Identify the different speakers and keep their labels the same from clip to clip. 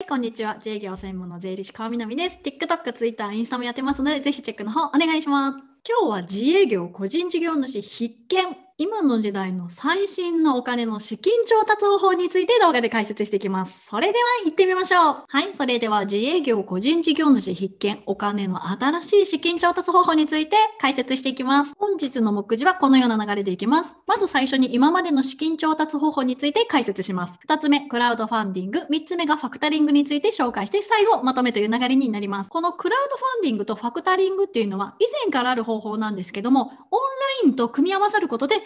Speaker 1: はい、こんにちは。自営業専門の税理士川南です。TikTok、Twitter、インスタもやってますので、ぜひチェックの方お願いします。今日は自営業個人事業主必見今の時代の最新のお金の資金調達方法について動画で解説していきます。それでは行ってみましょう。はい、それでは自営業個人事業主必見お金の新しい資金調達方法について解説していきます。本日の目次はこのような流れでいきます。まず最初に今までの資金調達方法について解説します。2つ目、クラウドファンディング。3つ目がファクタリングについて紹介して、最後、まとめという流れになります。このクラウドファンディングとファクタリングっていうのは以前からある方方法なんですけども、オンラインと組み合わさることで、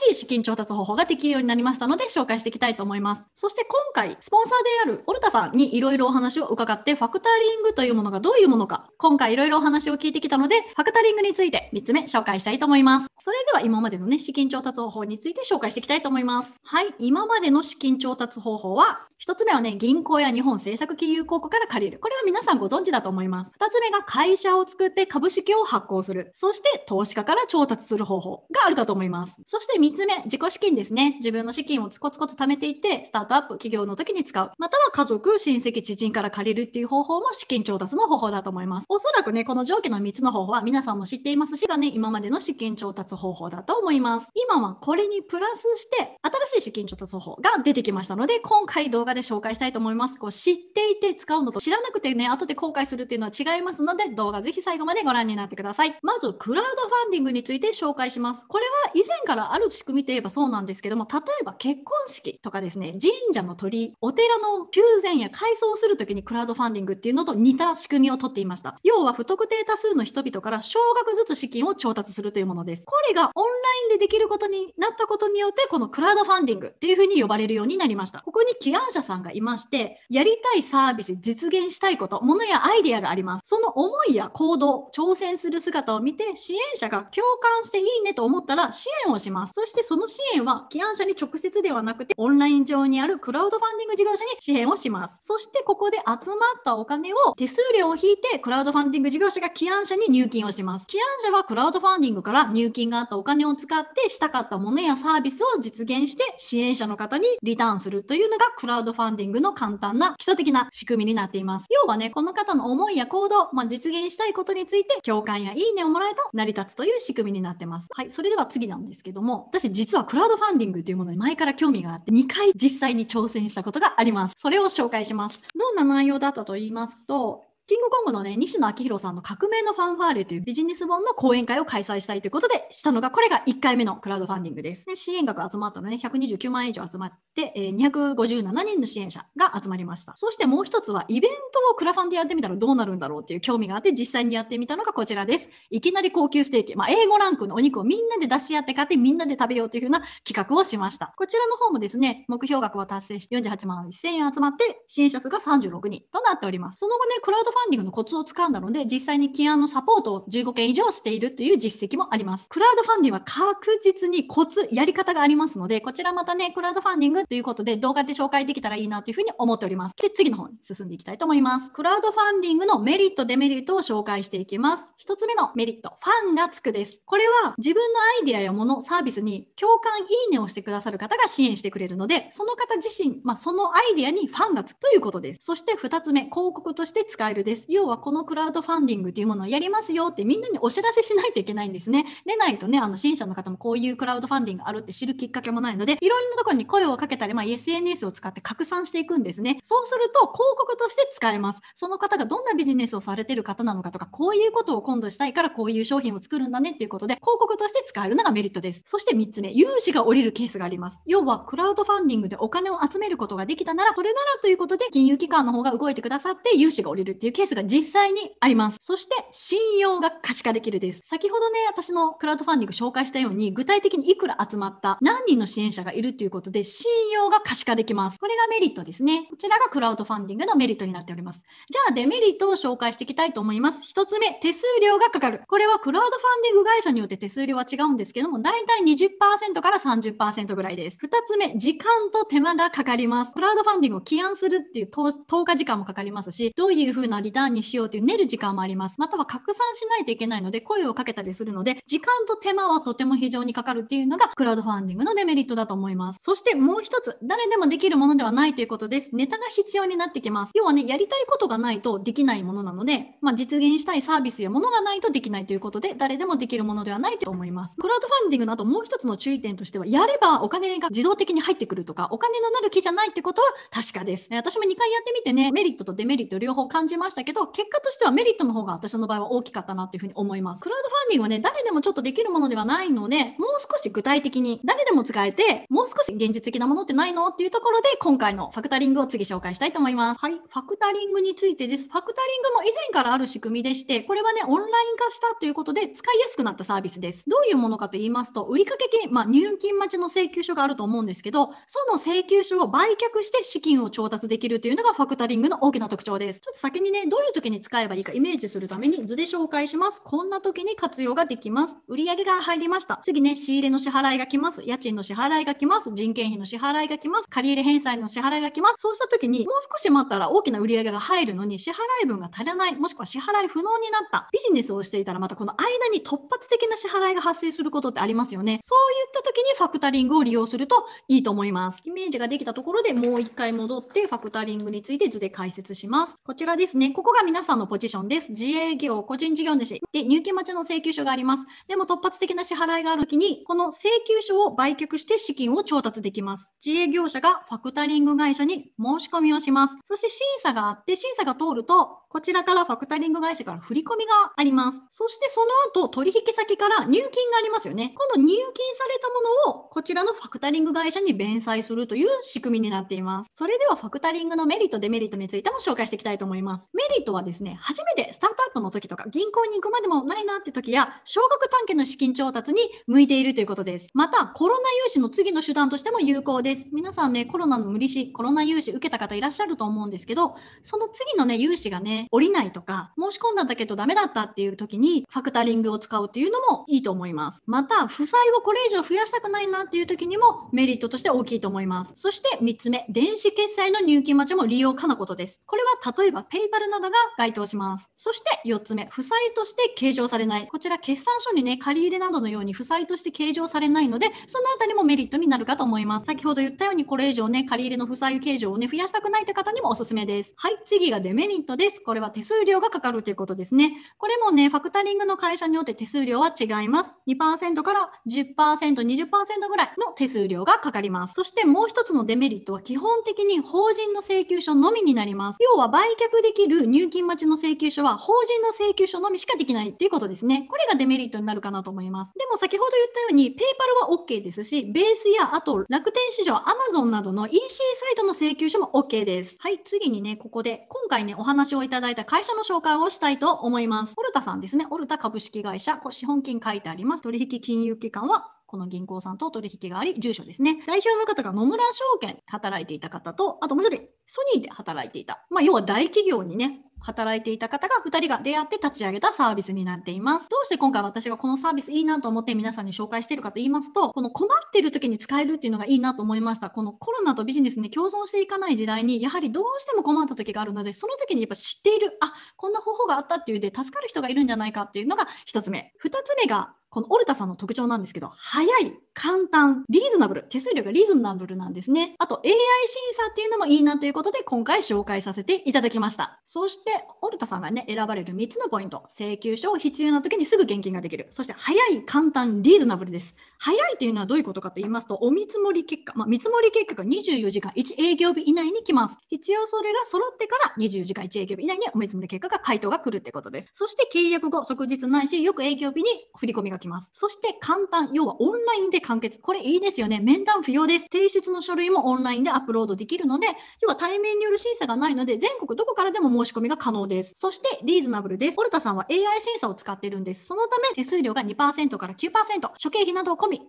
Speaker 1: 新しい資金調達方法ができるようになりましたので、紹介していきたいと思います。そして今回、スポンサーであるオルタさんにいろいろお話を伺って、ファクタリングというものがどういうものか、今回いろいろお話を聞いてきたので、ファクタリングについて3つ目紹介したいと思います。それでは今までのね、資金調達方法について紹介していきたいと思います。はい、今までの資金調達方法は、1つ目はね、銀行や日本政策金融公庫から借りる。これは皆さんご存知だと思います。2つ目が会社を作って株式を発行する。そして投資家から調達する方法があるかと思います。そして3つ目、自己資金ですね。自分の資金をつこつこと貯めていって、スタートアップ、企業の時に使う。または家族、親戚、知人から借りるっていう方法も資金調達の方法だと思います。おそらくね、この上記の3つの方法は皆さんも知っていますしがね、今までの資金調達方法だと思います。今はこれにプラスして、新しい資金調達方法が出てきましたので、今回動画で紹介したいと思います。こう知っていて使うのと知らなくてね、後で後悔するっていうのは違いますので、動画ぜひ最後までご覧になってください。まずクラウドファンディングについて紹介します。これは以前からある仕組みといえばそうなんですけども、例えば結婚式とかですね、神社の鳥、お寺の修繕や改装をするときにクラウドファンディングっていうのと似た仕組みをとっていました。要は不特定多数の人々から少額ずつ資金を調達するというものです。これがオンラインでできることになったことによって、このクラウドファンディングっていうふうに呼ばれるようになりました。ここに起案者さんがいまして、やりたいサービス、実現したいこと、ものやアイデアがあります。その思いや行動、挑戦する姿を見見て支援者が共感していいねと思ったら支援をします。そしてその支援は起案者に直接ではなくてオンライン上にあるクラウドファンディング事業者に支援をします。そしてここで集まったお金を手数料を引いてクラウドファンディング事業者が起案者に入金をします。起案者はクラウドファンディングから入金があったお金を使ってしたかったものやサービスを実現して支援者の方にリターンするというのがクラウドファンディングの簡単な基礎的な仕組みになっています。要はね、この方の思いや行動、まあ、実現したいことについて共感やいいねをもららえた成り立つという仕組みになってます。はい、それでは次なんですけども、私実はクラウドファンディングというものに前から興味があって、2回実際に挑戦したことがあります。それを紹介します。どんな内容だったと言いますと、キングコングのね、西野明宏さんの革命のファンファーレというビジネス本の講演会を開催したいということでしたのが、これが1回目のクラウドファンディングです。支援額集まったのね、129万円以上集まって、えー、257人の支援者が集まりました。そしてもう一つは、イベントをクラファンでやってみたらどうなるんだろうっていう興味があって、実際にやってみたのがこちらです。いきなり高級ステーキ、まあ、英語ランクのお肉をみんなで出し合って買ってみんなで食べようというふうな企画をしました。こちらの方もですね、目標額は達成して48万1000円集まって、支援者数が36人となっております。その後ね、クラウドドファンディングのコツをつかんだので、実際に起案のサポートを15件以上しているという実績もあります。クラウドファンディングは確実にコツ、やり方がありますので、こちらまたね、クラウドファンディングということで動画で紹介できたらいいなというふうに思っております。で、次の方に進んでいきたいと思います。クラウドファンディングのメリット、デメリットを紹介していきます。1つ目のメリット、ファンがつくです。これは自分のアイデアやもの、サービスに共感、いいねをしてくださる方が支援してくれるので、その方自身、まあ、そのアイデアにファンがつくということです。そして2つ目、広告として使えるルです。要はこのクラウドファンディングというものをやりますよってみんなにお知らせしないといけないんですね。でないとね、あの、支援者の方もこういうクラウドファンディングがあるって知るきっかけもないので、いろんなところに声をかけたり、まあ、SNS を使って拡散していくんですね。そうすると広告として使えます。その方がどんなビジネスをされてる方なのかとか、こういうことを今度したいからこういう商品を作るんだねっていうことで、広告として使えるのがメリットです。そして3つ目、融資が下りるケースがあります。要は、クラウドファンディングでお金を集めることができたなら、それならということで、金融機関の方が動いてくださって、融資が降りるっていうケースが実際にあります。そして、信用が可視化できるです。先ほどね、私のクラウドファンディング紹介したように、具体的にいくら集まった、何人の支援者がいるっていうことで、信用が可視化できます。これがメリットですね。こちらがクラウドファンディングのメリットになっております。じゃあ、デメリットを紹介していきたいと思います。1つ目、手数料がかかる。これはクラウドファンディング会社によって手数料は違うんですけども、だいたい20%から30%ぐらいです。2つ目、時間と手間がかかります。クラウドファンディングを起案するっていう投下時間もかかりますし、どういうふうなリターンにしようという練る時間もあります。または拡散しないといけないので、声をかけたりするので、時間と手間はとても非常にかかるっていうのが、クラウドファンディングのデメリットだと思います。そしてもう一つ、誰でもできるものではないということです。ネタが必要になってきます。要はね、やりたいことがないとできないものなので、まあ、実現したいサービスやものがないとできないということで、誰でもできるものではないと思います。クラウドファンディングの後、もう一つの注意点としては、やればお金が自動的に入ってくるとか、お金のなる気じゃないってことは確かです。私も2回やってみてね、メリットとデメリット両方感じまましたけど結果としてはメリットの方が私の場合は大きかったなというふうに思いますクラウドファンディングはね誰でもちょっとできるものではないのでもう少し具体的に誰でも使えてもう少し現実的なものってないのっていうところで今回のファクタリングを次紹介したいと思いますはいファクタリングについてですファクタリングも以前からある仕組みでしてこれはねオンライン化したということで使いやすくなったサービスですどういうものかと言いますと売掛金、まあ、入金待ちの請求書があると思うんですけどその請求書を売却して資金を調達できるというのがファクタリングの大きな特徴ですちょっと先にねで、どういう時に使えばいいかイメージするために図で紹介します。こんな時に活用ができます。売上が入りました。次ね、仕入れの支払いが来ます。家賃の支払いが来ます。人件費の支払いが来ます。借入返済の支払いが来ます。そうした時に、もう少し待ったら大きな売上が入るのに支払い分が足らない、もしくは支払い不能になった。ビジネスをしていたらまたこの間に突発的な支払いが発生することってありますよね。そういった時にファクタリングを利用するといいと思います。イメージができたところでもう一回戻ってファクタリングについて図で解説します。こちらですね。ここが皆さんのポジションです。自営業、個人事業主。で、入金待ちの請求書があります。でも突発的な支払いがあるときに、この請求書を売却して資金を調達できます。自営業者がファクタリング会社に申し込みをします。そして審査があって、審査が通ると、こちらからファクタリング会社から振り込みがあります。そしてその後、取引先から入金がありますよね。今度入金されものをこちらのファクタリング会社に弁済するという仕組みになっています。それではファクタリングのメリット、デメリットについても紹介していきたいと思います。メリットはですね、初めてスタートアップの時とか銀行に行くまでもないなって時や、少額短期の資金調達に向いているということです。また、コロナ融資の次の手段としても有効です。皆さんね、コロナの無利子、コロナ融資受けた方いらっしゃると思うんですけど、その次のね、融資がね、降りないとか、申し込んだんだけどダメだったっていう時に、ファクタリングを使うっていうのもいいと思います。また、負債をこれ以上増ややしたくないなっていう時にもメリットとして大きいと思います。そして3つ目、電子決済の入金待ちも利用可なことです。これは例えば PayPal などが該当します。そして4つ目、負債として計上されない。こちら決算書にね、借り入れなどのように負債として計上されないので、そのあたりもメリットになるかと思います。先ほど言ったようにこれ以上ね、借り入れの負債計上をね、増やしたくないって方にもおすすめです。はい、次がデメリットです。これは手数料がかかるということですね。これもね、ファクタリングの会社によって手数料は違います。2%から10%、20%ぐらいの手数料がかかります。そしてもう一つのデメリットは基本的に法人の請求書のみになります。要は売却できる入金待ちの請求書は法人の請求書のみしかできないっていうことですね。これがデメリットになるかなと思います。でも先ほど言ったように PayPal は OK ですし、ベースやあと楽天市場 Amazon などの EC サイトの請求書も OK です。はい、次にね、ここで今回ね、お話をいただいた会社の紹介をしたいと思います。オルタさんですね。オルタ株式会社、こ資本金書いてあります。取引金融機関はこの銀行さんと取引があり、住所ですね。代表の方が野村証券働いていた方と、あともう一人、ソニーで働いていた。まあ、要は大企業にね、働いていた方が2人が出会って立ち上げたサービスになっています。どうして今回私がこのサービスいいなと思って皆さんに紹介しているかと言いますと、この困っている時に使えるっていうのがいいなと思いました。このコロナとビジネスに共存していかない時代に、やはりどうしても困った時があるので、その時にやっぱ知っている、あ、こんな方法があったっていうで助かる人がいるんじゃないかっていうのが1つ目。2つ目がこのオルタさんの特徴なんですけど、早い、簡単、リーズナブル、手数料がリーズナブルなんですね。あと AI 審査っていうのもいいなということで、今回紹介させていただきました。そして、オルタさんがね、選ばれる3つのポイント。請求書を必要な時にすぐ現金ができる。そして、早い、簡単、リーズナブルです。早いというのはどういうことかと言いますと、お見積もり結果、まあ、見積もり結果が24時間1営業日以内に来ます。必要それが揃ってから24時間1営業日以内にお見積もり結果が回答が来るってことです。そして、契約後、即日ないし、よく営業日に振り込みがきます。そして簡単、要はオンラインで完結。これいいですよね。面談不要です。提出の書類もオンラインでアップロードできるので、要は対面による審査がないので、全国どこからでも申し込みが可能です。そしてリーズナブルです。オルタさんは AI 審査を使ってるんです。そのため手数料が2%から9%、諸経費など込みの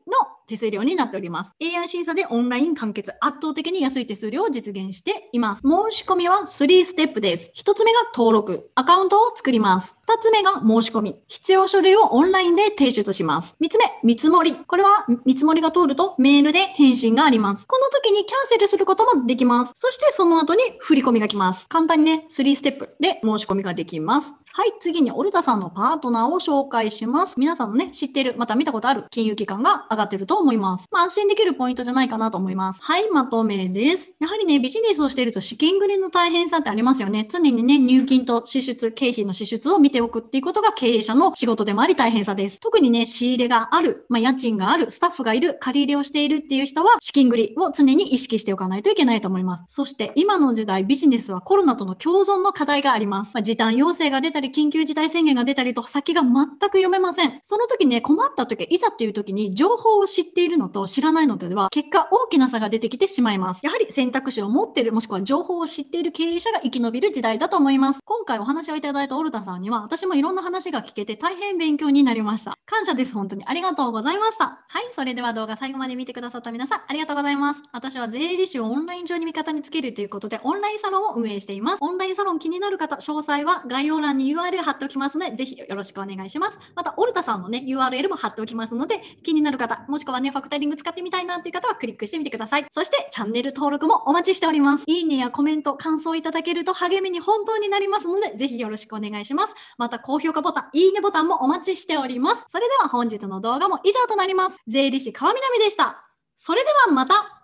Speaker 1: 手数料になっております。AI 審査でオンライン完結、圧倒的に安い手数料を実現しています。申し込みは3ステップです。1つ目が登録、アカウントを作ります。2つ目が申し込み、必要書類をオンラインで提出します。3つ目、見積もり。これは見積もりが通るとメールで返信があります。この時にキャンセルすることもできます。そしてその後に振り込みが来ます。簡単にね、3ステップで申し込みができます。はい、次にオルタさんのパートナーを紹介します。皆さんのね、知ってる、また見たことある金融機関が上がってると思います。まあ、安心できるポイントじゃないかなと思います。はい、まとめです。やはりね、ビジネスをしていると資金繰りの大変さってありますよね。常にね、入金と支出、経費の支出を見ておくっていうことが経営者の仕事でもあり大変さです。特にね、仕入れがある、まあ、家賃がある、スタッフがいる、借り入れをしているっていう人は、資金繰りを常に意識しておかないといけないと思います。そして、今の時代、ビジネスはコロナとの共存の課題があります。まあ、時短要請が出たり、緊急事態宣言が出たりと、先が全く読めません。その時ね、困った時、いざっていう時に、情報を知っているのと知らないのとでは、結果大きな差が出てきてしまいます。やはり選択肢を持ってる、もしくは情報を知っている経営者が生き延びる時代だと思います。今回お話をいただいたオルタさんには、私もいろんな話が聞けて大変勉強になりました。感感謝です。本当にありがとうございました。はい、それでは動画最後まで見てくださった皆さん、ありがとうございます。私は税理士をオンライン上に味方につけるということで、オンラインサロンを運営しています。オンラインサロン気になる方、詳細は概要欄に URL 貼っておきますので、ぜひよろしくお願いします。また、オルタさんのね、URL も貼っておきますので、気になる方、もしくはね、ファクタリング使ってみたいなという方はクリックしてみてください。そして、チャンネル登録もお待ちしております。いいねやコメント、感想いただけると励みに本当になりますので、ぜひよろしくお願いします。また、高評価ボタン、いいねボタンもお待ちしております。それででは本日の動画も以上となります。税理士川南でした。それではまた